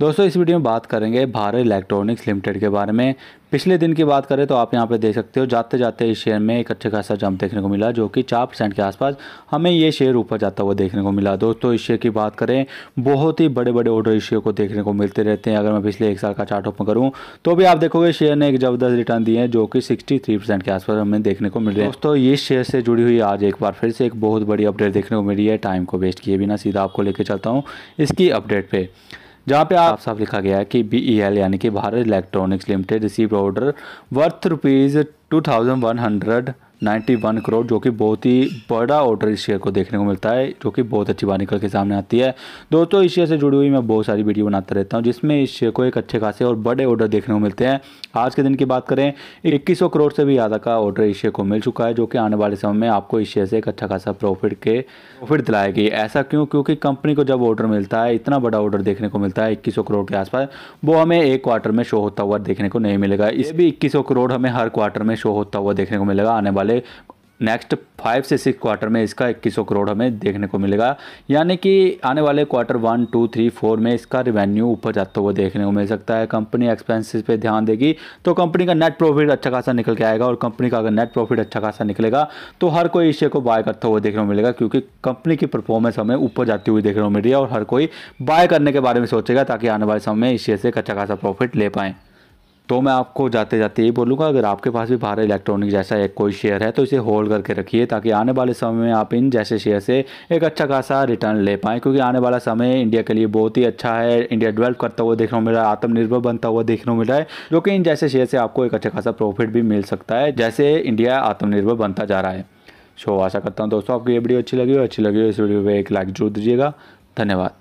दोस्तों इस वीडियो में बात करेंगे भारत इलेक्ट्रॉनिक्स लिमिटेड के बारे में पिछले दिन की बात करें तो आप यहाँ पर देख सकते हो जाते जाते इस शेयर में एक अच्छा खासा जंप देखने को मिला जो कि चार परसेंट के आसपास हमें ये शेयर ऊपर जाता हुआ देखने को मिला दोस्तों इस शेयर की बात करें बहुत ही बड़े बड़े ऑर्डर इस शेयर को देखने को मिलते रहते हैं अगर मैं पिछले एक साल का चार्ट ओपन करूँ तो भी आप देखोगे शेयर ने एक जबरदस्त रिटर्न दिए हैं जो कि सिक्सटी के आसपास हमें देखने को मिल रहा है दोस्तों इस शेयर से जुड़ी हुई आज एक बार फिर से एक बहुत बड़ी अपडेट देखने को मिली है टाइम को वेस्ट किए बिना सीधा आपको लेकर चलता हूँ इसकी अपडेट पर जहाँ पे आप साफ लिखा गया है कि बी ई एल यानी कि Bharat Electronics Limited receive order worth rupees two thousand one hundred 91 crore जो कि बहुत ही बड़ा ऑर्डर इस शेयर को देखने को मिलता है जो कि बहुत अच्छी बात निकल के सामने आती है दोस्तों इस शेयर से जुड़ी हुई मैं बहुत सारी वीडियो बनाता रहता हूँ जिसमें इस शेयर को एक अच्छे खासे और बड़े ऑर्डर देखने को मिलते हैं आज के दिन की बात करें इक्कीस करोड़ से भी ज़्यादा का ऑर्डर इस शेयर को मिल चुका है जो कि आने वाले समय में आपको इस शेयर से एक अच्छा खासा प्रॉफिट के प्रॉफिट दिलाएगी ऐसा क्यों क्योंकि कंपनी को जब ऑर्डर मिलता है इतना बड़ा ऑर्डर देखने को मिलता है इक्कीस करोड़ के आसपास वो हमें एक क्वार्टर में शो होता हुआ देखने को नहीं मिलेगा इस भी इक्कीस करोड़ हमें हर क्वार्टर में शो होता हुआ देखने को मिलेगा आने वाले वाले नेक्स्ट फाइव से सिक्स क्वार्टर में इसका इक्कीस सौ करोड़ हमें देखने को मिलेगा यानी कि आने वाले quarter one two three four में इसका रिवेन्यू ऊपर जाता हुआ देखने को मिल सकता है कंपनी एक्सपेंसेस पे ध्यान देगी तो कंपनी का नेट प्रॉफिट अच्छा खासा निकल के आएगा और कंपनी का अगर नेट प्रॉफिट अच्छा खासा निकलेगा तो हर कोई इस शेयर को बाय करता हुआ देखने को मिलेगा क्योंकि कंपनी की परफॉर्मेंस हमें ऊपर जाती हुई देखने को मिल रही है और हर कोई बाय करने के बारे में सोचेगा ताकि आने वाले समय में इस शेयर से अच्छा खासा प्रॉफिट ले पाएँ तो मैं आपको जाते जाते ये बोलूँगा अगर आपके पास भी भारत इलेक्ट्रॉनिक जैसा एक कोई शेयर है तो इसे होल्ड करके रखिए ताकि आने वाले समय में आप इन जैसे शेयर से एक अच्छा खासा रिटर्न ले पाएँ क्योंकि आने वाला समय इंडिया के लिए बहुत ही अच्छा है इंडिया डेवलप करता हुआ देखने को मिल रहा है आत्मनिर्भर बनता हुआ देखने को मिल रहा है जो कि इन जैसे शेयर से आपको एक अच्छा खासा प्रॉफिट भी मिल सकता है जैसे इंडिया आत्मनिर्भर बनता जा रहा है सो आशा करता हूँ दोस्तों आपको ये वीडियो अच्छी लगी हो अच्छी लगी हो इस वीडियो पर एक लाइक जरूर दीजिएगा धन्यवाद